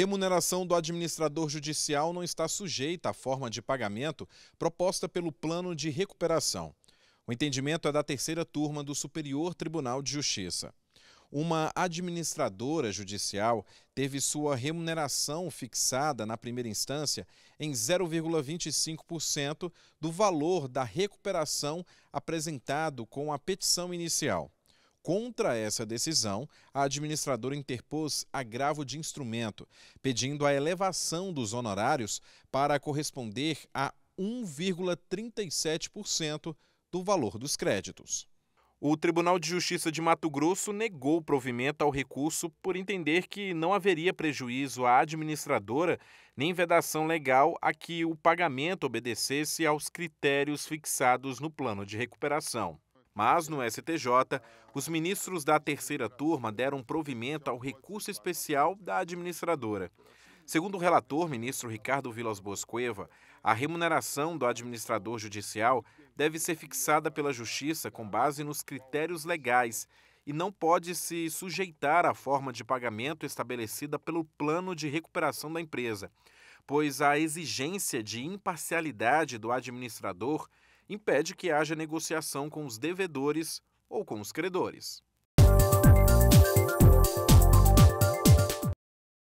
Remuneração do administrador judicial não está sujeita à forma de pagamento proposta pelo plano de recuperação. O entendimento é da terceira turma do Superior Tribunal de Justiça. Uma administradora judicial teve sua remuneração fixada na primeira instância em 0,25% do valor da recuperação apresentado com a petição inicial. Contra essa decisão, a administradora interpôs agravo de instrumento, pedindo a elevação dos honorários para corresponder a 1,37% do valor dos créditos. O Tribunal de Justiça de Mato Grosso negou o provimento ao recurso por entender que não haveria prejuízo à administradora nem vedação legal a que o pagamento obedecesse aos critérios fixados no plano de recuperação. Mas, no STJ, os ministros da terceira turma deram provimento ao recurso especial da administradora. Segundo o relator, ministro Ricardo Vilas Boscoeva, a remuneração do administrador judicial deve ser fixada pela Justiça com base nos critérios legais e não pode se sujeitar à forma de pagamento estabelecida pelo plano de recuperação da empresa, pois a exigência de imparcialidade do administrador impede que haja negociação com os devedores ou com os credores.